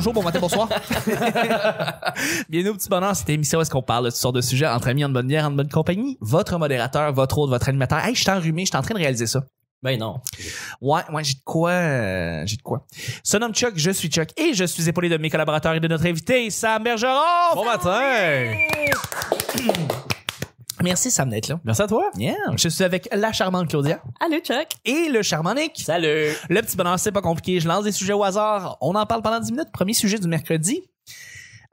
bonjour, bon matin, bonsoir. Bienvenue au petit bonheur, cette émission où est-ce qu'on parle de ce sortes de sujet, entre amis, en bonne bière, en bonne compagnie. Votre modérateur, votre autre, votre animateur. Hey, je suis enrhumé, je suis en train de réaliser ça. Ben non. Ouais, ouais, j'ai de quoi. Euh, j'ai de quoi. Se nomme Chuck, je suis Chuck et je suis épaulé de mes collaborateurs et de notre invité, Sam Bergeron. Bon matin! Merci, Sam, là. Merci à toi. Yeah. Je suis avec la charmante Claudia. Allô, Chuck. Et le charmant Nick. Salut. Le petit bonheur, c'est pas compliqué. Je lance des sujets au hasard. On en parle pendant 10 minutes. Premier sujet du mercredi.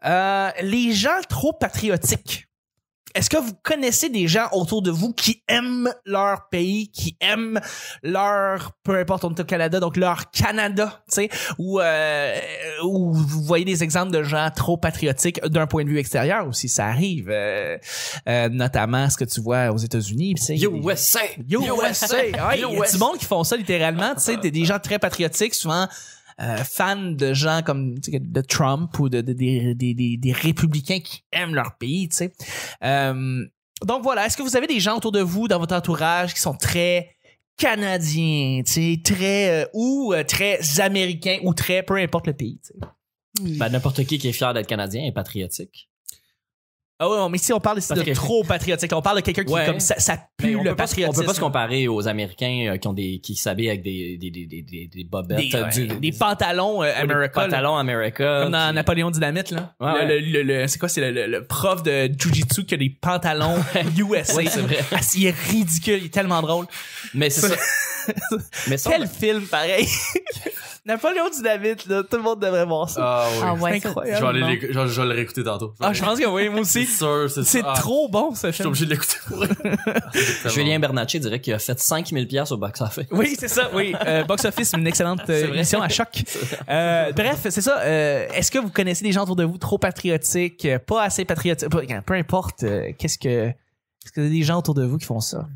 Euh, les gens trop patriotiques. Est-ce que vous connaissez des gens autour de vous qui aiment leur pays, qui aiment leur, peu importe, on Canada, donc leur Canada, tu sais, euh, ou vous voyez des exemples de gens trop patriotiques d'un point de vue extérieur aussi, ça arrive. Euh, euh, notamment ce que tu vois aux États-Unis, tu sais. USA! USA! Il du monde qui font ça littéralement, tu sais, des gens très patriotiques, souvent euh, fans de gens comme de Trump ou de, des républicains qui aiment leur pays, tu sais. Euh, donc voilà, est-ce que vous avez des gens autour de vous, dans votre entourage, qui sont très canadiens, tu sais, très euh, ou très américains ou très peu importe le pays, ben, n'importe qui qui est fier d'être canadien est patriotique. Ah ouais, mais si on parle ici de trop patriotique, on parle de quelqu'un qui comme ça, ça pue ben, on le patriotisme. on peut pas se comparer aux Américains euh, qui ont des qui s'habillent avec des des des bobettes, euh, des, pantalons euh, pantalons America. Comme Napoléon Dynamite là. c'est quoi c'est le, prof de jujitsu qui a des pantalons USA. c'est vrai. il ah, est ridicule, il est tellement drôle. Mais c'est ça, Quel film pareil. Napoléon Dynamite, là, tout le monde devrait voir ça. Ah, ah ouais, c'est incroyable. Je vais, aller les... je, le réécouter tantôt. ah, je pense que oui, moi aussi. c'est sûr, c'est C'est ah, trop bon, ce film. Je suis obligé de l'écouter Julien Bernatchez dirait qu'il a fait 5000$ au box-office. Oui, c'est ça, oui. Euh, box-office, une excellente euh, émission à choc. Euh, bref, c'est ça. Est-ce que vous connaissez des gens autour de vous trop patriotiques, pas assez patriotiques, peu importe, qu'est-ce que... Est-ce que vous avez des gens autour de vous qui font ça?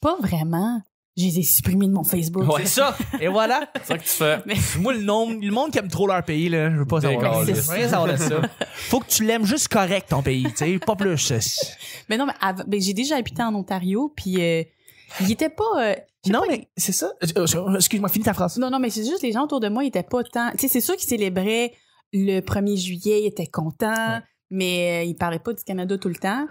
Pas vraiment je les ai supprimés de mon Facebook. Ouais, ça. Et voilà. C'est ça que tu fais. Moi, le, nom, le monde qui aime trop leur pays, là, je veux pas savoir. Rien savoir de ça. Faut que tu l'aimes juste correct, ton pays, tu sais, pas plus. mais non, mais, ben, j'ai déjà habité en Ontario, puis euh, il était pas. Euh, non, mais c'est ça. Euh, excuse-moi, finis ta phrase. Non, non, mais c'est juste les gens autour de moi, ils étaient pas tant. Tu sais, c'est sûr qu'ils célébraient le 1er juillet, ils étaient contents. mais ils parlaient pas du Canada tout le temps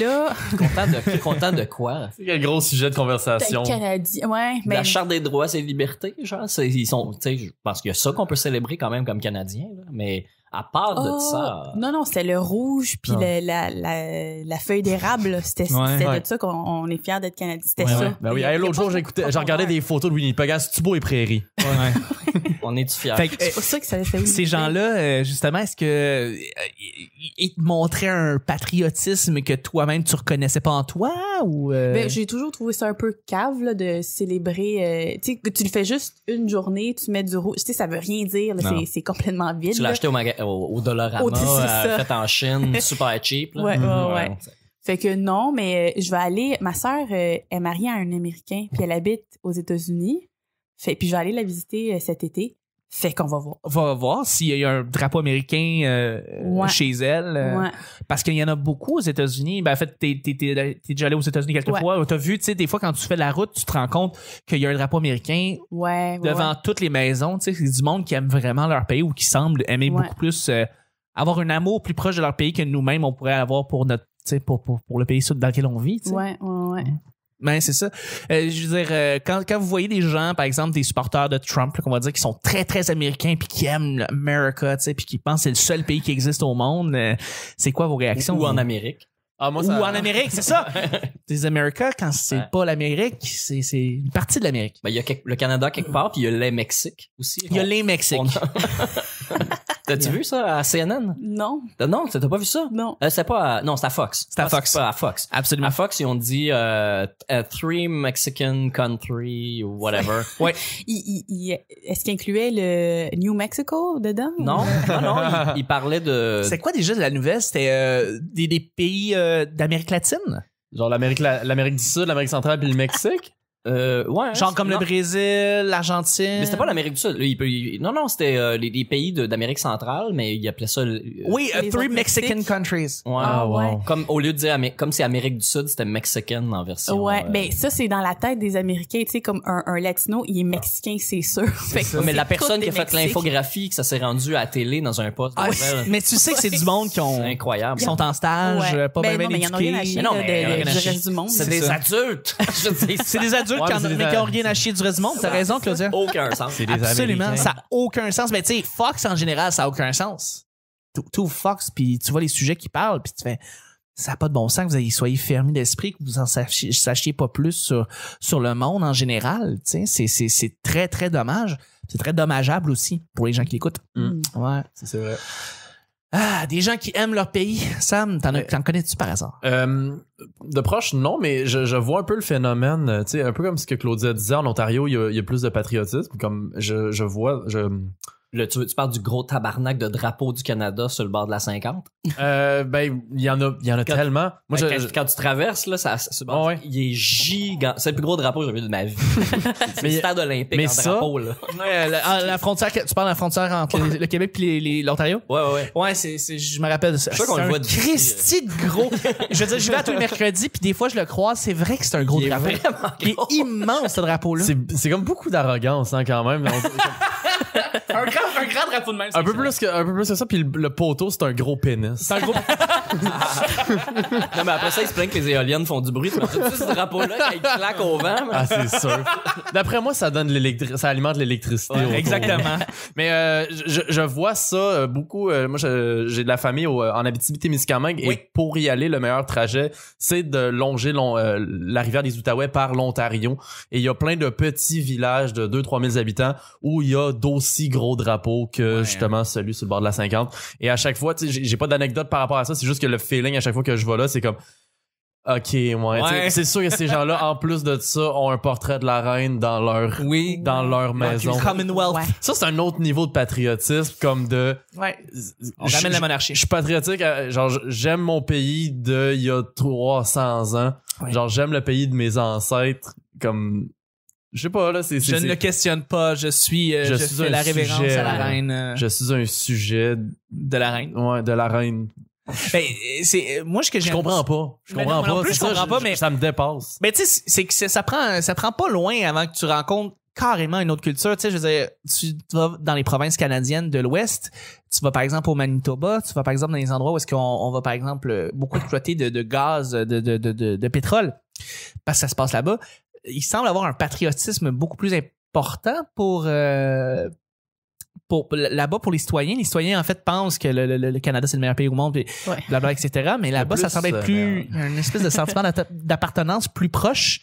là. content, de, content de quoi? C'est un gros sujet de conversation. Canadien, ouais, La Charte des droits et libertés, genre, ils sont, tu sais, je pense qu'il y a ça qu'on peut célébrer quand même comme Canadien, là, mais à part de oh, ça. Non, non, c'était le rouge, puis la, la, la, feuille d'érable, c'était de ça qu'on est fiers d'être Canadien. C'était ça. Ben oui, l'autre jour, j'ai regardé des photos de Winnipeg, Tubo et Prairie. On est-tu fiers? C'est pour ça que ça Ces gens-là, euh, justement, est-ce que euh, il te montrait un patriotisme que toi-même tu reconnaissais pas en toi ou euh? ben, j'ai toujours trouvé ça un peu cave de célébrer euh, tu sais que tu le fais juste une journée tu mets du rouge tu sais ça veut rien dire c'est complètement vide tu l'as acheté au, Dollarama euh, fait en Chine super cheap Ouais, ouais, ouais. fait que non mais je vais aller ma sœur est mariée à un américain puis elle habite aux États-Unis fait puis je vais aller la visiter cet été fait qu'on va voir. On va voir s'il y a un drapeau américain euh, euh, chez elle. Euh, parce qu'il y en a beaucoup aux États-Unis. Ben, en fait, t'es, es, déjà allé aux États-Unis quelques fois. T'as vu, tu sais, des fois, quand tu fais la route, tu te rends compte qu'il y a un drapeau américain devant toutes les maisons. c'est du monde qui aime vraiment leur pays ou qui semble aimer beaucoup plus, avoir un amour plus proche de leur pays que nous-mêmes, on pourrait avoir pour notre, pour, le pays dans lequel on vit. Oui, Ouais, ouais, mm. Ben, c'est ça. Euh, je veux dire, euh, quand, quand vous voyez des gens, par exemple, des supporters de Trump, qu'on va dire, qui sont très, très américains, puis qui aiment l'America, tu sais, puis qui pensent que c'est le seul pays qui existe au monde, euh, c'est quoi vos réactions? Ou, en Amérique. Ah, moi, ça... Ou en Amérique, c'est ça! des Américains, quand c'est pas l'Amérique, c'est, c'est une partie de l'Amérique. Ben, il y a le Canada quelque part, puis il y a les Mexique aussi. Il y a les Mexique. T'as-tu vu ça à CNN? Non. Non, t'as pas vu ça? Non. Euh, c'est pas à, non, c'est à Fox. C'est à ah, Fox. pas à Fox. Absolument. À Fox, ils ont dit euh, euh, three Mexican country whatever. ouais. est-ce qu'il incluait le New Mexico dedans? Non, non, non. Il, parlait de. C'est quoi déjà de la nouvelle? C'était des, pays d'Amérique latine? Genre l'Amérique, l'Amérique du Sud, l'Amérique centrale puis le Mexique? Euh, Genre comme le Brésil, l'Argentine. Mais c'était pas l'Amérique du Sud. non, non, c'était euh, les, pays d'Amérique centrale, mais il appelait ça. Euh, oui, Three Mexican Countries. Ah, ah, comme au lieu de dire comme c'est Amérique du Sud, c'était mexicaine en version. Ouais, mais ben, ça c'est dans la tête des Américains, tu sais comme un, latino, il est ah. mexicain, c'est sûr. Mais la personne qui a fait l'infographie, que ça s'est rendu à télé dans un poste. mais tu sais que c'est du monde qui ont sont en stage, pas ben, bien éduqués. non, mais C'est des adultes. C'est des adultes mais quand, rien à chier du reste du monde, t'as raison, Claudia. Aucun sens. Absolument, ça n'a aucun sens. Mais tu sais, Fox en général, ça n'a aucun sens. Tout Fox, puis tu vois les sujets qui parlent, puis tu fais. Ça n'a pas de bon sens que vous soyez fermé d'esprit, que vous en sachiez, pas plus sur, le monde en général. tu sais. C'est- très, très dommage. C'est très dommageable aussi pour les gens qui l'écoutent. Mm. Ouais. C'est vrai. Ah, des gens qui aiment leur pays. Sam, t'en, euh, connais-tu par hasard? Euh, de proche, non, mais je, vois un peu le phénomène, euh, tu sais, un peu comme ce que Claudia disait en Ontario, il y a, plus de patriotisme. Comme je, je vois, je, le, tu, parles du gros tabarnak de drapeau du Canada sur le bord de la 50? Euh, ben, il y en a, y en a tellement. Moi, ben, quand, tu traverses, là, ça, ce bord, il est gigant. C'est le plus gros drapeau que j'ai vu de ma vie. c'est stade olympique mais en ça, drapeau, là. la, ah, la, tu parles de la frontière entre le, Québec et l'Ontario? Ouais, ouais, ouais. c'est, je me rappelle de ça. C'est qu'on voit de Christy euh. de gros. je veux dire, je vais à tous les mercredis, puis des fois, je le croise. C'est vrai que c'est un gros drapeau. vraiment Il est immense, ce drapeau-là. C'est comme beaucoup d'arrogance, hein, quand même. un, grand, un grand drapeau de même. Un peu, plus que, un peu plus que ça, puis le, poteau, c'est un gros pénis. C'est un gros Non, mais après ça, ils se plaignent que les éoliennes font du bruit. Tu sais, ce drapeau-là, il claque au vent. Ah, c'est sûr. D'après moi, ça donne ça alimente l'électricité. Exactement. Mais euh, je, je vois ça euh, beaucoup. Euh, moi, j'ai de la famille en habitabilité témiscamingue et pour y aller, le meilleur trajet, c'est de longer la rivière des Outaouais par l'Ontario. Et il y a plein de petits villages de 2-3 000 habitants où il y a d'eau si gros drapeau que justement celui sur le bord de la 50. Et à chaque fois, j'ai pas d'anecdote par rapport à ça, c'est juste que le feeling à chaque fois que je vois là, c'est comme OK, ouais. C'est sûr que ces gens-là, en plus de ça, ont un portrait de la reine dans leur, oui. dans leur maison. Commonwealth. Ça, c'est un autre niveau de patriotisme, comme de. Ouais. On la monarchie. Je suis patriotique, euh, genre, j'aime mon pays de y a 300 ans. Genre, j'aime le pays de mes ancêtres, comme je pas, Je ne le questionne pas, je suis. Euh, la révérence à la reine. Euh. je suis un sujet. De la reine. Ouais, de la reine. Ben, c'est euh, moi ce que je comprends pas je comprends pas plus, je comprends pas mais ça me dépasse mais tu sais c'est que ça prend ça prend pas loin avant que tu rencontres carrément une autre culture tu sais je veux tu vas dans les provinces canadiennes de l'ouest tu vas par exemple au Manitoba tu vas par exemple dans les endroits où est-ce qu'on on va par exemple beaucoup exploiter de, de gaz de, de pétrole parce que ça se passe là-bas il semble avoir un patriotisme beaucoup plus important euh, pour, pour là-bas pour les citoyens. Les citoyens en fait pensent que le, Canada c'est le meilleur pays au monde, puis etc. Mais là-bas, ça semble être euh, plus une espèce de sentiment d'appartenance plus proche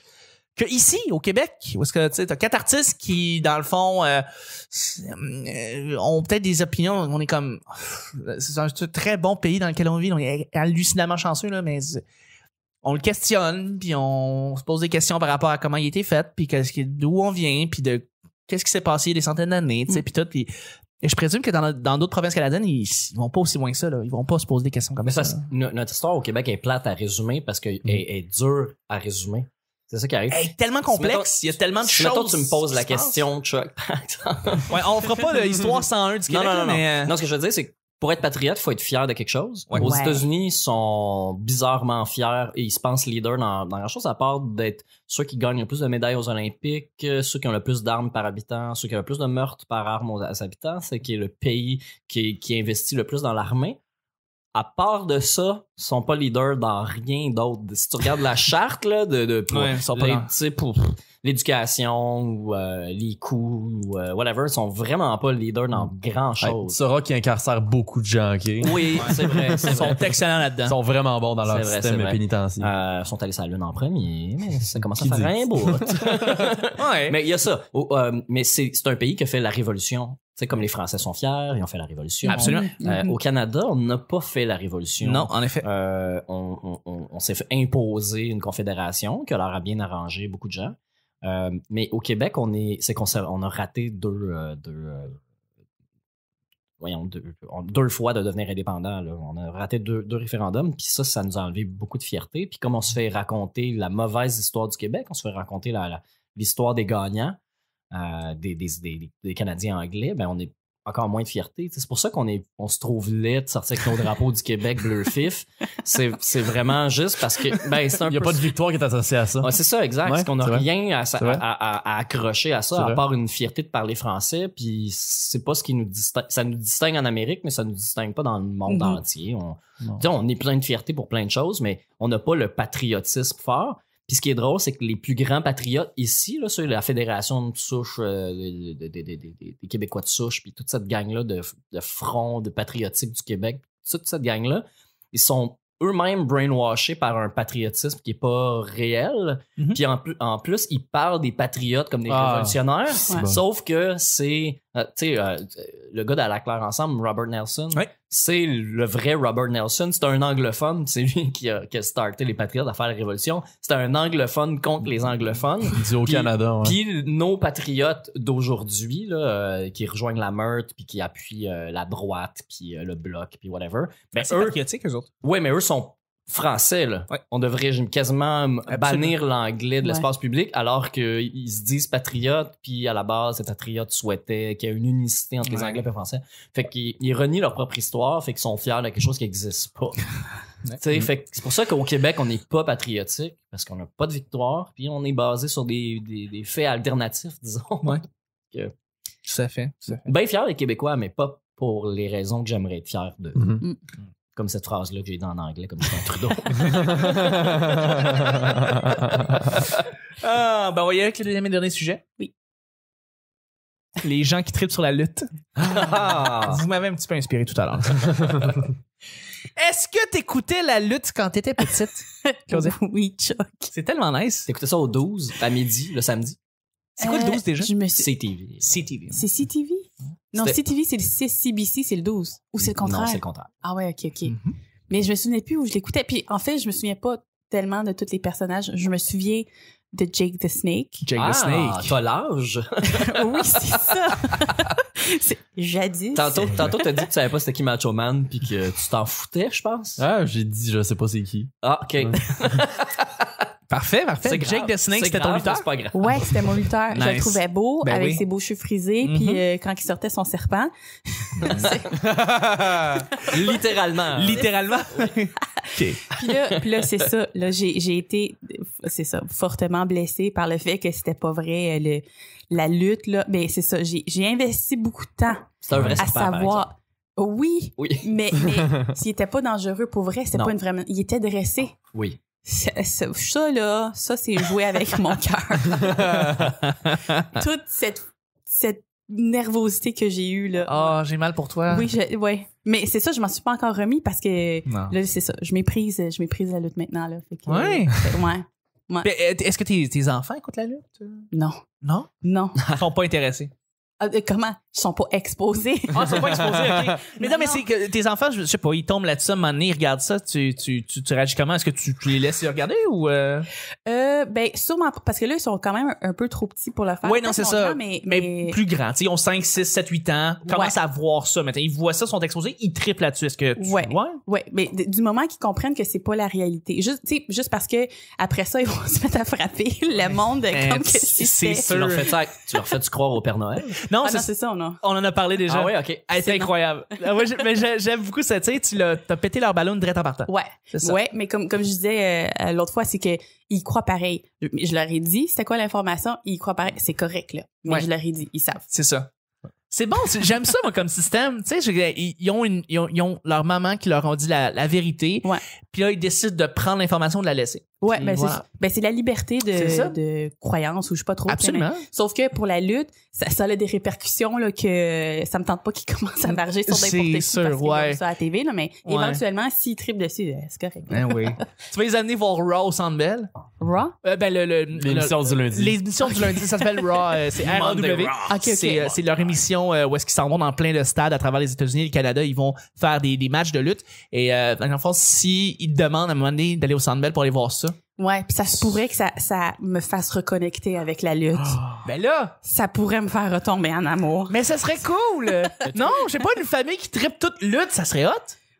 que ici au Québec Parce que tu sais quatre artistes qui dans le fond euh, ont peut-être des opinions on est comme c'est un très bon pays dans lequel on vit on est hallucinamment chanceux là mais on le questionne, puis on se pose des questions par rapport à comment il a été fait, puis d'où on vient, puis de qu'est-ce qui s'est passé il des centaines d'années, tu sais, mm. puis tout. Puis, et je présume que dans d'autres provinces canadiennes, ils, vont pas aussi loin que ça. Là. Ils vont pas se poser des questions comme ça. notre histoire au Québec est plate à résumer parce qu'elle mm. est, dure à résumer. C'est ça qui arrive. Elle est tellement complexe, il y a tellement de choses. tu me poses la question, Chuck, par exemple. on fera pas l'histoire 101 du Québec. Non, non, non, mais... Euh, non. ce que je veux dire, c'est pour être patriote, faut être fier de quelque chose. Aux États-Unis, ils sont bizarrement fiers et ils se pensent leaders dans, dans la chose, à part d'être ceux qui gagnent le plus de médailles aux Olympiques, euh, ceux qui ont le plus d'armes par habitant, ceux qui ont le plus de meurtres par arme aux habitants, c'est qui est le pays qui, investit le plus dans l'armée. À part de ça, ils sont pas leaders dans rien d'autre. Si tu regardes la charte là, de, de pour, sont pour l'éducation ou euh, les coûts ou ils euh, whatever sont vraiment pas leaders dans mm. grand chose. tu sauras qu'ils incarcèrent beaucoup de gens, OK? Oui, c'est vrai. Ils sont excellents là-dedans. Ils sont vraiment bons dans leur système pénitentiaire. Euh, ils sont allés sur la lune en premier, mais ça commence à faire un bout. ouais. Mais il y a ça. Euh, mais c'est un pays qui a fait la révolution c'est comme les Français sont fiers, ils ont fait la révolution. Absolument. Mm-hmm. Au Canada, on n'a pas fait la révolution. Non, en effet. Euh, on, on, on s'est fait imposer une confédération qui leur a bien arrangé beaucoup de gens. Euh, mais au Québec, on est, c'est on a raté deux, euh, euh, voyons, deux, fois de devenir indépendant. On a raté deux, référendums, puis ça, ça nous a enlevé beaucoup de fierté. Puis comme on se fait raconter la mauvaise histoire du Québec, on se fait raconter l'histoire des gagnants, des, des, Canadiens anglais, ben on est encore moins de fierté. C'est pour ça qu'on est, on se trouve laid de sortir avec nos drapeaux du Québec bleu fif. C'est vraiment juste parce que ben c'est un. Il n'y a pas de victoire qui est associée à ça. c'est ça, exact. Ouais, qu'on n'a rien à, accrocher à ça, à part une fierté de parler français. Puis c'est pas ce qui nous distingue. Ça nous distingue en Amérique, mais ça nous distingue pas dans le monde mhm. entier. On, on est plein de fierté pour plein de choses, mais on n'a pas le patriotisme fort. Puis ce qui est drôle, c'est que les plus grands patriotes ici, là, ceux la Fédération de souches euh, des, Québécois de Souches puis toute cette gang-là de, de front, de patriotique du Québec, toute cette gang-là, ils sont eux-mêmes brainwashés par un patriotisme qui n'est pas réel. Mhm. Puis en, plus, en plus, ils parlent des patriotes comme des ah. révolutionnaires, sauf que c'est euh, tu sais, euh, le gars d'À la Claire Ensemble, Robert Nelson, c'est le vrai Robert Nelson. C'est un anglophone. C'est lui qui a, starté les Patriotes à faire la Révolution. C'est un anglophone contre les anglophones. Il dit au Canada. Puis nos Patriotes d'aujourd'hui, euh, qui rejoignent la meurtre puis qui appuient la droite, puis le bloc, puis whatever. Mais ben, c'est eux, patriotique, eux autres. Oui, mais eux sont français. Là. On devrait quasiment bannir l'anglais de l'espace public alors qu'ils se disent patriotes, puis à la base, cet patriotes souhaitait qu'il y ait une unicité entre les anglais et les français. Fait qu'ils renient leur propre histoire, fait qu'ils sont fiers de quelque chose qui existe pas. Mm. Fait c'est pour ça qu'au Québec, on n'est pas patriotique, parce qu'on n'a pas de victoire, puis on est basé sur des, faits alternatifs, disons. que... Ça fait. fait. Bien fier des Québécois, mais pas pour les raisons que j'aimerais être fier de. Comme cette phrase-là que j'ai dans en anglais, comme un Trudeau. ah, ben, on va y aller avec le deuxième et dernier sujet. Oui. Les gens qui tripent sur la lutte. Ah! Vous m'avez un petit peu inspiré tout à l'heure. Est-ce que t'écoutais la lutte quand t'étais petite? oui, Chuck. C'est tellement nice. T'écoutais ça au 12, à midi, le samedi. C'est quoi le 12 euh, déjà? CTV. CTV. C'est CTV? Non, CTV, c'est le CBC, c'est le 12. Ou c'est le contraire? Non, c'est le contraire. Ah ouais, ok, ok. Mm-hmm. Mais je me souvenais plus où je l'écoutais. Puis en fait, je me souviens pas tellement de tous les personnages. Je me souviens de Jake the Snake. Jake the ah, Snake. T'as l'âge. oui, c'est ça. c'est jadis. Tantôt, tantôt t'as dit que tu savais pas c'était qui Macho Man puis que tu t'en foutais, je pense. Ah, j'ai dit je sais pas c'est qui. Ah, ok. Parfait, parfait. C'est Jake Snake, c'était ton lutteur. Pas grave. Ouais, c'était mon lutteur. Je le trouvais beau, ben avec ses beaux cheveux frisés, mm-hmm. puis euh, quand il sortait son serpent. Littéralement. Littéralement. Puis là, là c'est ça. Là, j'ai été, c'est ça, fortement blessée par le fait que c'était pas vrai euh, la lutte là. Mais ben, c'est ça. J'ai investi beaucoup de temps à savoir. Oui, mais, s'il était pas dangereux pour vrai, c'était pas une vraiment. Il était dressé. Oui. Ça, là, ça, c'est jouer avec mon cœur. Toute cette, cette nervosité que j'ai eue, là. Ah, oh, j'ai mal pour toi. Oui, ouais. Mais c'est ça, je m'en suis pas encore remis parce que, là, c'est ça. Je méprise, je méprise la lutte maintenant, là. Fait ouais. Euh, est-ce que tes, tes enfants écoutent la lutte? Non. Non? Non. Ils sont pas intéressés. Euh, euh, comment ils sont pas exposés ah ils sont pas exposés ok mais non, mais c'est que tes enfants je sais pas ils tombent là-dessus à un moment donné ils regardent ça tu tu tu, réagis comment est-ce que tu, les laisses y regarder ou Euh, euh ben, sûrement, parce que là, ils sont quand même un, peu trop petits pour le faire. Oui, non, c'est ça. mais, mais, plus grands. Ils ont 5, 6, 7, 8 ans. Commencent à voir ça maintenant. Ils voient ça, sont exposés, ils triplent là-dessus. Est-ce que tu ouais. vois? Oui, mais du moment qu'ils comprennent que c'est pas la réalité. Juste, juste parce que après ça, ils vont se mettre à frapper le monde euh, comme que c'est Tu leur fais ça, tu leur fais tu croire au Père Noël? Ah, non, c'est ça, on en a parlé déjà. Ah oui, OK. c'est incroyable. Ah, mais j'aime beaucoup ça. Tu sais, tu as pété leur ballon direct en partant. Ouais. Ouais, mais comme, comme je disais euh, l'autre fois, c'est qu'ils croient pareil ben, je, leur ai dit, c'était quoi l'information? Ils croient pareil. C'est correct, là. Mais je leur ai dit, ils savent. C'est ça. C'est bon, j'aime ça, moi, comme système. Tu sais, ils, ont leur maman qui leur ont dit la, vérité. Puis là, ils décident de prendre l'information de la laisser. Ouais, ben, ben, c'est la liberté de, croyance ou je sais pas trop. Absolument. sauf que pour la lutte, ça, a des répercussions là, que ça me tente pas qu'ils commencent à marger sur n'importe qui sûr, parce ouais. ça à la TV, mais éventuellement, s'ils triplent dessus, euh, c'est correct. Ben tu vas les amener voir Raw au Sandbell Raw? Euh, l'émission du lundi. L'émission du lundi, ça s'appelle Raw. Euh, c'est RW. C'est, leur émission où est-ce qu'ils s'en vont dans plein de stades à travers les États-Unis et le Canada. Ils vont faire des, matchs de lutte. Et, en fait, si ils te demandent à un moment donné d'aller au Centre Bell pour aller voir ça, Ouais, puis ça se pourrait que ça, ça me fasse reconnecter avec la lutte. Ah. ben là, Ça pourrait me faire retomber en amour. mais ça serait cool. non, j'ai pas une famille qui tripe toute lutte, ça serait hot.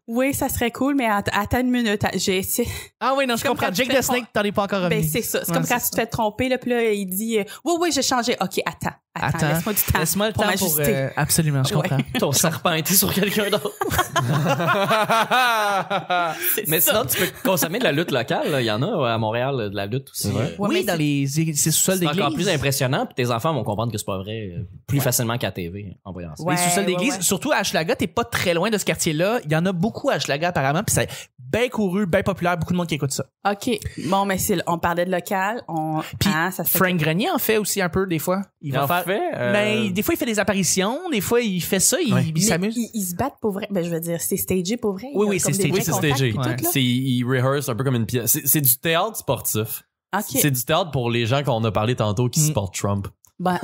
Oui, ça serait cool, mais attends une minute. J'ai essayé. Ah oui, non, je comprends. Jake the Snake, t'en es pas encore ben, revenu. Ben, c'est ça. C'est comme quand tu te fais tromper, là, puis là, il dit, euh, oui, oui, j'ai changé. OK, attends. Attends, laisse-moi du Laisse-moi le temps pour. Euh, absolument, je comprends. Ouais. Ton serpent sur quelqu'un d'autre. Mais sinon, tu peux consommer de la lutte locale. Il y en a euh, à Montréal, de la lutte aussi. Euh, ouais, oui, dans les c'est sous-sols d'église. C'est encore plus impressionnant, puis tes enfants vont comprendre que c'est pas vrai plus facilement qu'à TV en voyant ça. les sous-sols d'église, surtout à Hochelaga, t'es pas très loin de ce quartier-là. Il y en a beaucoup à Hochelaga, apparemment, puis ça bien couru, bien populaire, beaucoup de monde qui écoute ça. OK. Bon, mais c'est, on parlait de local, on, Puis, hein, Frank fait... Grenier en fait aussi un peu, des fois. Il, en fait. Mais euh, ben, des fois, il fait des apparitions, des fois, il fait ça, il, s'amuse. Ils il se battent pour vrai. Ben, je veux dire, c'est stagé pour vrai. Oui, oui, c'est stagé. c'est stagé. Ouais. un peu comme une pièce. C'est, du théâtre sportif. C'est du théâtre pour les gens qu'on a parlé tantôt qui mm. supportent Trump. Ben...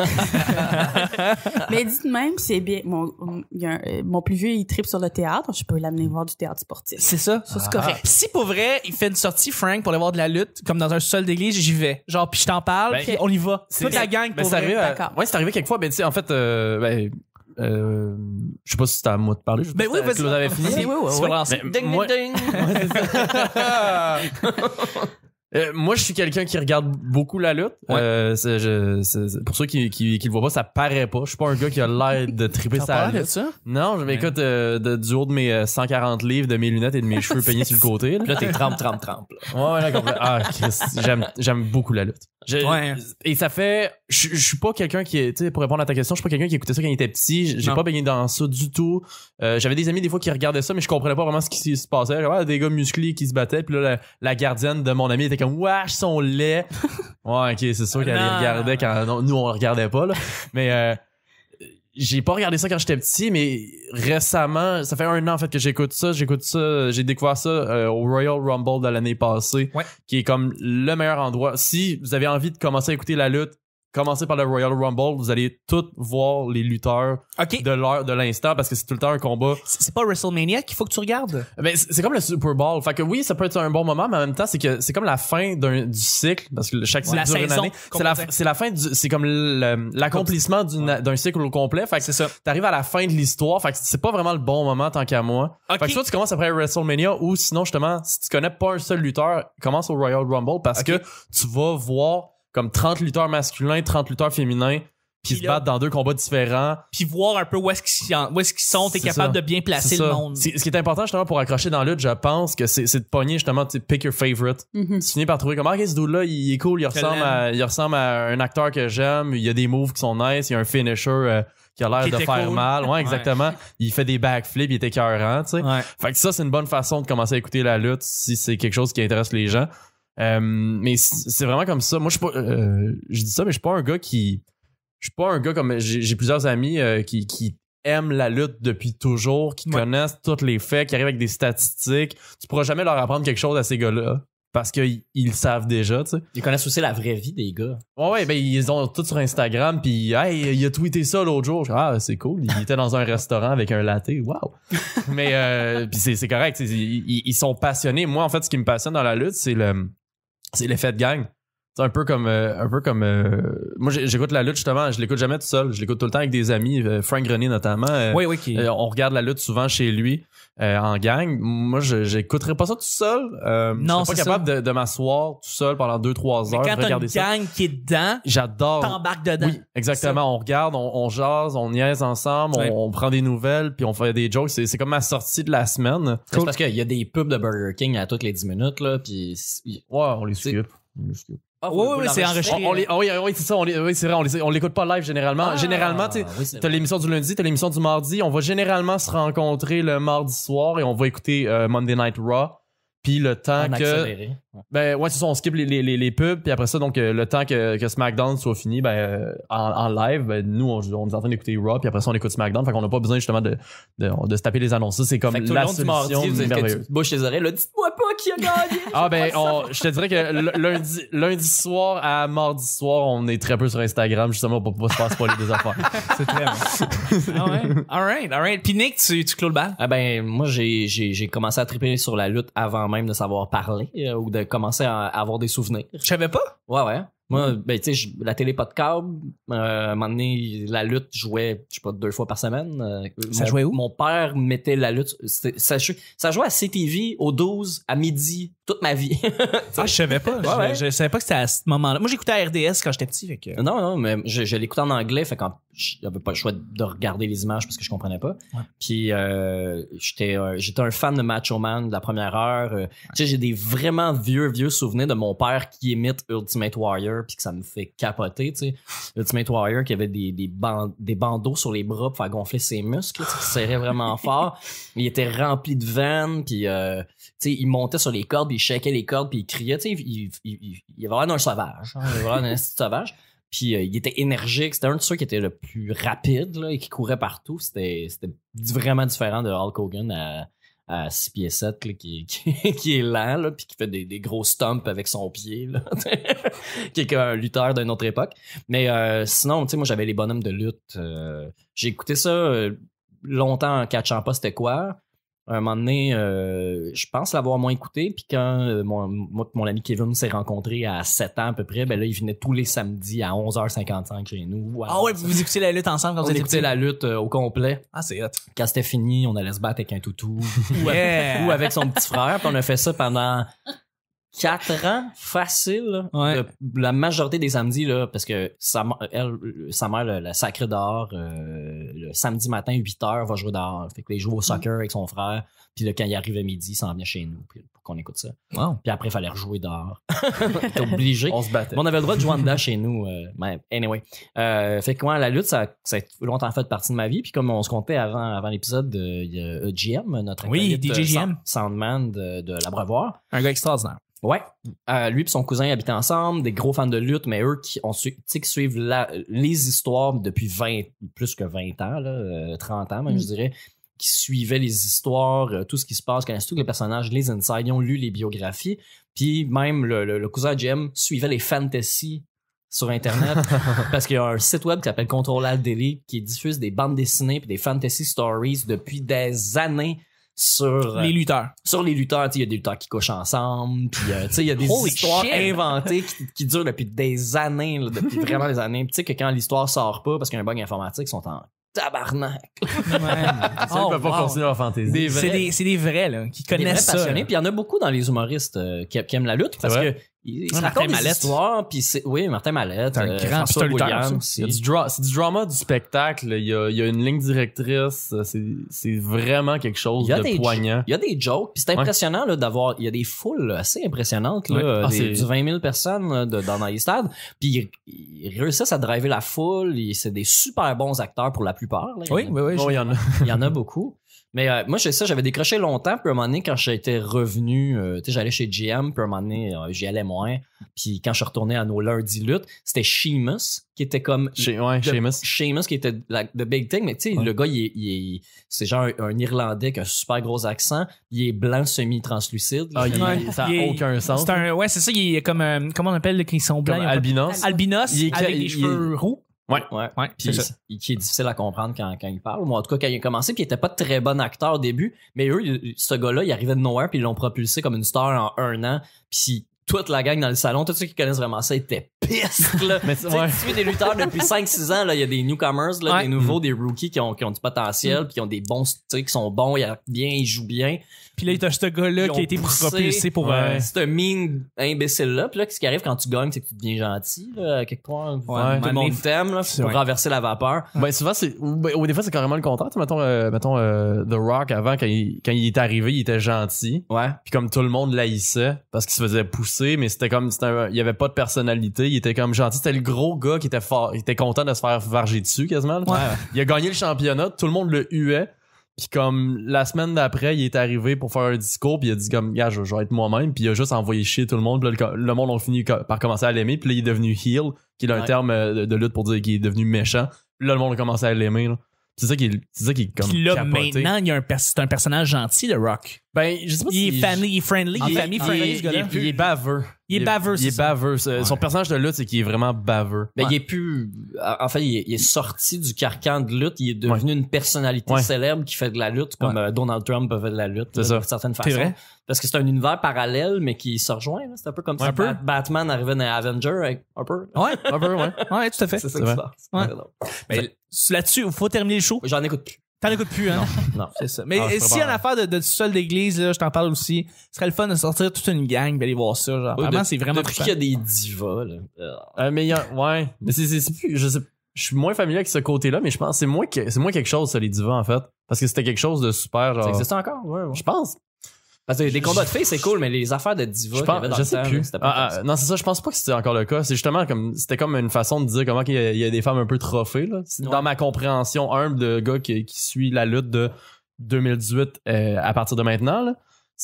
mais dites moi même, c'est bien. Euh, mon, plus vieux, il tripe sur le théâtre. Je peux l'amener voir du théâtre sportif. C'est ça? c'est correct. Ah. Si pour vrai, il fait une sortie, Frank, pour aller voir de la lutte, comme dans un sol d'église, j'y vais. Genre, puis je t'en parle, ben, puis on y va. C'est toute la gang qui ben, pour c'est arrivé quelquefois. Ben, tu sais, en fait, euh, ben, euh, je sais pas si c'était à moi de parler. Je mais ben oui, parce que vous avez fini. Oui, Ding, ding, ding. Euh, moi, je suis quelqu'un qui regarde beaucoup la lutte. Euh, pour ceux qui, qui, le voient pas, ça paraît pas. Je suis pas un gars qui a l'air de triper sa lutte. ça? Non, je m'écoute euh, du haut de mes 140 livres, de mes lunettes et de mes cheveux peignés sur le côté. Là, t'es trempe, trempe, trempe. Ouais, ah, j'aime beaucoup la lutte. Ouais. Et ça fait, je, suis pas quelqu'un qui pour répondre à ta question, je suis pas quelqu'un qui écoutait ça quand il était petit. J'ai pas baigné dans ça du tout. J'avais des amis des fois qui regardaient ça, mais je comprenais pas vraiment ce qui se passait. des gars musclés qui se battaient, puis là, la, la gardienne de mon ami était comme, wesh, son lait. ouais, ok, c'est sûr qu'elle regardait quand nous, on regardait pas, là. Mais, euh, j'ai pas regardé ça quand j'étais petit, mais récemment, ça fait un an en fait que j'écoute ça. J'écoute ça, j'ai découvert ça euh, au Royal Rumble de l'année passée, qui est comme le meilleur endroit. Si vous avez envie de commencer à écouter la lutte, commencez par le Royal Rumble, vous allez tous voir les lutteurs de l'heure de l'instant parce que c'est tout le temps un combat. C'est pas WrestleMania qu'il faut que tu regardes. Mais ben, c'est comme le Super Bowl. Fait que oui, ça peut être un bon moment, mais en même temps, c'est que c'est comme la fin d'un du cycle parce que chaque cycle une année. C'est la, fin du, c'est comme l'accomplissement d'un cycle au complet. Fait que c'est ça. T'arrives à la fin de l'histoire. Fait que c'est pas vraiment le bon moment tant qu'à moi. Fait que soit tu commences après WrestleMania ou sinon justement, si tu connais pas un seul lutteur, commence au Royal Rumble parce que tu vas voir comme 30 lutteurs masculins, 30 lutteurs féminins, puis se battent dans deux combats différents. Puis voir un peu où est-ce qu'ils sont, t'es capable de bien placer le monde. Ce qui est important justement pour accrocher dans la lutte, je pense que c'est de pogner justement, tu pick your favorite. Mm-hmm. Tu finis par trouver comme, ah, ce dude-là, il est cool, il ressemble, à, il ressemble à un acteur que j'aime, il y a des moves qui sont nice, il y a un finisher. Euh, qui a l'air de faire mal. Ouais, exactement. Il fait des backflips, il est écœurant, tu sais. Fait que ça, c'est une bonne façon de commencer à écouter la lutte si c'est quelque chose qui intéresse les gens. Euh, mais c'est vraiment comme ça. Moi, je euh, je dis ça, mais je suis pas un gars qui. Je suis pas un gars comme. J'ai plusieurs amis euh, qui, aiment la lutte depuis toujours, qui connaissent tous les faits, qui arrivent avec des statistiques. Tu pourras jamais leur apprendre quelque chose à ces gars-là parce qu'ils le savent déjà, tu sais. Ils connaissent aussi la vraie vie des gars. Ouais, ouais, ben ils ont tout sur Instagram, puis hey, il a tweeté ça l'autre jour. Ah, c'est cool, il était dans un restaurant avec un latte, waouh Mais puis c'est correct, ils, sont passionnés. Moi, en fait, ce qui me passionne dans la lutte, c'est le c'est l'effet de gang. C'est un peu comme euh, un peu comme euh, moi j'écoute la lutte justement, je l'écoute jamais tout seul, je l'écoute tout le temps avec des amis, euh, Frank Grenier notamment. oui oui. on regarde la lutte souvent chez lui en gang. Moi j'écouterais pas ça tout seul. non, je suis pas capable de, m'asseoir tout seul pendant 2 3 heures Mais quand regarder une gang qui est dedans, j'adore. T'embarques dedans. Oui, exactement, on regarde, on, jase, on niaise ensemble, on, prend des nouvelles puis on fait des jokes, c'est comme ma sortie de la semaine. C'est parce qu'il y a des pubs de Burger King à toutes les 10 minutes là puis ouais, on les skip. Ah, ah oui, oui, ah c'est oui, c'est ça, on oui, c'est vrai, on, l'écoute pas live généralement. généralement, tu t'as l'émission du lundi, t'as l'émission du mardi. On va généralement se rencontrer le mardi soir et on va écouter euh, Monday Night Raw. Puis le temps que. Ben ouais, c'est ça, on skip les, pubs. Puis après ça, donc euh, le temps que, que, SmackDown soit fini, ben euh, en, live, ben, nous, on, est en train d'écouter Raw. Puis après ça, on écoute SmackDown. Fait qu'on n'a pas besoin justement de, de, se taper les annonces. C'est comme que la solution merveilleuse. Bouche les oreilles, là, a gagné. Ah ben, je te dirais que lundi, lundi soir à mardi soir, on est très peu sur Instagram justement pour pas se faire spoiler des affaires. C'est très ah ouais. All right, Puis Nick, tu, tu clôt le bal? Ah ben, moi, j'ai commencé à triper sur la lutte avant même de savoir parler euh, ou de commencer à avoir des souvenirs. Je savais pas? Ouais, ouais. Moi, ben, tu sais, la télé pas de câble, à euh, un moment donné, la lutte jouait, je sais pas, deux fois par semaine. Euh, ça jouait où? Mon père mettait la lutte. Ça, ça, jouait à CTV au 12 à midi toute ma vie. Ah, je savais pas. Je, savais pas que c'était à ce moment-là. Moi, j'écoutais RDS quand j'étais petit. Non, non, mais je, l'écoutais en anglais. Fait quand j'avais pas le choix de regarder les images parce que je comprenais pas. Puis euh, j'étais j'étais un fan de Macho Man de la première heure. Euh, tu sais, j'ai des vraiment vieux vieux souvenirs de mon père qui imite Ultimate Warrior puis que ça me fait capoter. Tu sais, Ultimate Warrior qui avait des des, des bandeaux sur les bras pour faire gonfler ses muscles, qui serrait vraiment fort. Il était rempli de veines puis euh, tu sais, il montait sur les cordes, shakait les cordes, puis il criait, il, il, il, il, avait vraiment un sauvage. Hein, il avait sauvage. Puis euh, il était énergique. C'était un de ceux qui était le plus rapide et qui courait partout. C'était vraiment différent de Hulk Hogan à, 6 pieds 7 qui, est lent là, puis qui fait des, gros stomps avec son pied qui est comme un lutteur d'une autre époque mais euh, sinon tu moi j'avais les bonhommes de lutte euh, j'ai écouté ça longtemps en catchant pas c'était quoi un moment donné, euh, je pense l'avoir moins écouté. Puis quand euh, mon, mon ami Kevin s'est rencontré à 7 ans à peu près, ben là, il venait tous les samedis à 11h55 chez nous. Ah ouais, vous écoutiez la lutte ensemble quand on vous la lutte euh, au complet. Ah, c'est hot. Quand c'était fini, on allait se battre avec un toutou ou avec son petit frère. Puis on a fait ça pendant Quatre ans facile la majorité des samedis là parce que sa, elle, sa mère la, sacrée dehors euh, le samedi matin 8h va jouer dehors fait joue au soccer mm. avec son frère puis là, quand il arrive à midi, ça s'en venait chez nous pour qu'on écoute ça. Puis après, il fallait rejouer dehors. T'es obligé. on se battait. on avait le droit de jouer en dedans chez nous. Euh, anyway. Euh, fait que la lutte, ça, ça a longtemps fait partie de ma vie. Puis comme on se comptait avant, avant l'épisode, euh, il y a EGM, notre oui, DJGM. Soundman de, La l'Abreuvoir. Un gars extraordinaire. Ouais. lui et son cousin habitaient ensemble, des gros fans de lutte, mais eux qui, ont su suivent les histoires depuis 20, plus que 20 ans, 30 ans, je mm. dirais, qui suivaient les histoires, euh, tout ce qui se passe, connaissaient tous les personnages, les insights, ils ont lu les biographies. Puis même le, cousin Jim suivait les fantasy sur Internet parce qu'il y a un site web qui s'appelle Control Alt qui diffuse des bandes dessinées et des fantasy stories depuis des années sur euh, les lutteurs. Sur les lutteurs, il y a des lutteurs qui couchent ensemble, puis euh, il y a des histoires inventées qui, durent depuis des années, depuis vraiment des années. Tu sais que quand l'histoire sort pas parce qu'il y a un bug informatique, ils sont en tabarnak. Ouais. ça, oh, peut pas continuer en fantaisie. C'est des, vrais, là, qui connaissent des vrais ça. Puis il y en a beaucoup dans les humoristes euh, qui, qui, aiment la lutte parce que il, il Martin ah, Mallette. puis oui, Martin Mallette. Un euh, grand du, drama du spectacle. Il y a, il y a une ligne directrice. Euh, c'est vraiment quelque chose de poignant. Il y a des jokes. Puis c'est impressionnant ouais. d'avoir. Il y a des foules assez impressionnantes. Là, ouais. ah, des, 20 000 personnes dans les stades. Puis ils, réussit réussissent à driver la foule. C'est des super bons acteurs pour la plupart. Là. Oui, oui, oui. Bon, il y en a. il y en a beaucoup. Mais euh, moi moi, ça, j'avais décroché longtemps, puis à un moment donné, quand j'étais revenu, euh, tu sais, j'allais chez GM, puis un moment donné, euh, j'y allais moins. Puis quand je retournais à nos lundis luttes, c'était Sheamus, qui était comme... ouais, Sheamus. Sheamus, qui était the big thing, mais tu sais, le gars, il, il c'est genre un, Irlandais qui a un super gros accent, il est blanc semi-translucide. Ah, ouais. ça n'a aucun sens. Un, ouais, c'est ça, il est comme... comment on appelle, qu'ils sont blancs? albinos. Albinos, il est, avec les des cheveux roux. Ouais, ouais, qui est difficile à comprendre quand, quand il parle. Moi, en tout cas, quand il a commencé, puis il était pas très bon acteur au début, mais eux, ce gars-là, il arrivait de nowhere, puis ils l'ont propulsé comme une star en un an. Puis toute la gang dans le salon, tous ceux qui connaissent vraiment ça étaient mais, Tu suis des lutteurs depuis 5-6 ans, il y a des newcomers, là, des nouveaux, mm-hmm. des rookies qui ont, qui ont du potentiel, mm. puis qui ont des bons qui sont bons, ils bien, ils jouent bien. Puis là, il y a ce gars-là qui a été propulsé pour. Ouais. Euh, c'est un mine imbécile-là. Puis là, ce qui arrive quand tu gagnes, c'est que tu deviens gentil, là, à quelque part. Ouais, tout le monde t'aime, pour renverser la vapeur. Ben, souvent, c'est. Ben, ou, des fois, c'est carrément le contraire. Mettons, euh, mettons euh, The Rock, avant, quand il, est arrivé, il était gentil. Ouais. Puis comme tout le monde l'haïssait, parce qu'il se faisait pousser, mais c'était comme. il n'y avait pas de personnalité. Il était comme gentil. C'était le gros gars qui était fort, il était content de se faire varger dessus quasiment. Il a gagné le championnat, tout le monde le huait. Puis comme la semaine d'après, il est arrivé pour faire un discours, puis il a dit comme gars, je, vais être moi-même, puis il a juste envoyé chier tout le monde, puis le, monde a fini par commencer à l'aimer, puis là il est devenu heel, qui est un terme euh, de, lutte pour dire qu'il est devenu méchant. Puis là le monde a commencé à l'aimer. C'est ça qui est, c'est ça qui comme là capoté. maintenant, il a un c'est un personnage gentil le Rock. Ben, je sais pas il si est Family, friendly, il, est, family friendly, il il est baveux. Il est Son personnage de lutte, c'est qu'il est vraiment baveux. Mais il est plus. En fait, il est, sorti du carcan de lutte. Il est devenu une personnalité célèbre qui fait de la lutte, comme euh, Donald Trump fait de la lutte, d'une certaine façon. Vrai? Parce que c'est un univers parallèle, mais qui se rejoint. C'est un peu comme si Batman arrivait dans Avenger, un peu. Ouais, un peu, ouais. Ouais, tout à fait. C'est ça Là-dessus, il faut terminer le show. J'en écoute plus. T'en écoutes plus, hein? Non, c'est ça. Mais ah, s'il si y a une affaire de, de sol d'église, là, je t'en parle aussi, ce serait le fun de sortir toute une gang d'aller voir ça. Genre. vraiment, c'est vraiment Depuis qu'il y a des divas, là. Euh, mais y a, ouais. Mais c'est, c'est plus, je sais, je suis moins familier avec ce côté-là, mais je pense que c'est moins, que, c'est moins quelque chose, ça, les divas, en fait. Parce que c'était quelque chose de super, genre. Ça existe encore, ouais. Je pense. Parce des combats de filles, c'est cool, mais les affaires de diva, je, sais plus. Ah, ah, non, c'est ça, je pense pas que c'était encore le cas. C'est justement comme, c'était comme une façon de dire comment il y, a, des femmes un peu trophées, là. Dans ma compréhension humble de gars qui, suit la lutte de 2018 euh, à partir de maintenant,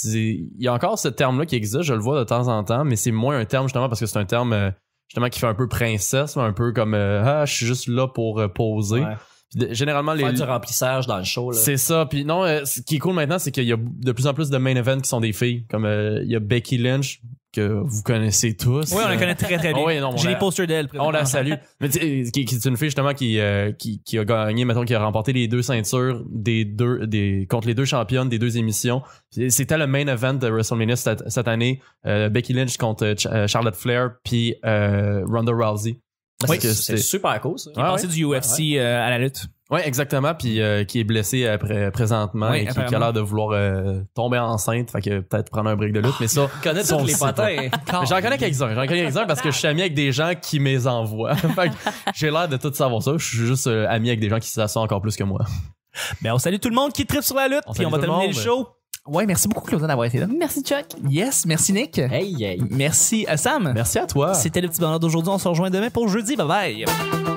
Il y a encore ce terme-là qui existe, je le vois de temps en temps, mais c'est moins un terme justement parce que c'est un terme euh, justement qui fait un peu princesse, un peu comme euh, ah, je suis juste là pour poser généralement, les. du remplissage dans le show, C'est ça. Puis non, euh, ce qui est cool maintenant, c'est qu'il y a de plus en plus de main events qui sont des filles. Comme euh, il y a Becky Lynch, que vous connaissez tous. Oui, on la connaît très très bien. J'ai les posters d'elle. On la salue. Mais une fille justement euh, qui, qui, a gagné, mettons, qui a remporté les deux ceintures des deux, des, contre les deux championnes des deux émissions. C'était le main event de WrestleMania cette, année. Becky Lynch contre Charlotte Flair puis Ronda Rousey. Oui, c'est super cool. Ça. Qui est passé du UFC euh, à la lutte. Oui, exactement. Puis euh, qui est blessé euh, présentement et qui, a l'air de vouloir tomber enceinte. Fait que peut-être prendre un break de lutte. mais ça. connais tous les patins J'en connais quelques-uns. J'en connais quelques-uns parce que je suis ami avec des gens qui m'envoient fait que j'ai l'air de tout savoir ça. Je suis juste ami avec des gens qui savent encore plus que moi. Ben, on salue tout le monde qui tripe sur la lutte. On puis on va terminer le show Ouais, merci beaucoup, Claudine d'avoir été là. Merci, Chuck. Yes, merci, Nick. Hey, hey. Merci, à euh, Sam. Merci à toi. C'était le petit bonheur d'aujourd'hui. On se rejoint demain pour jeudi. Bye bye.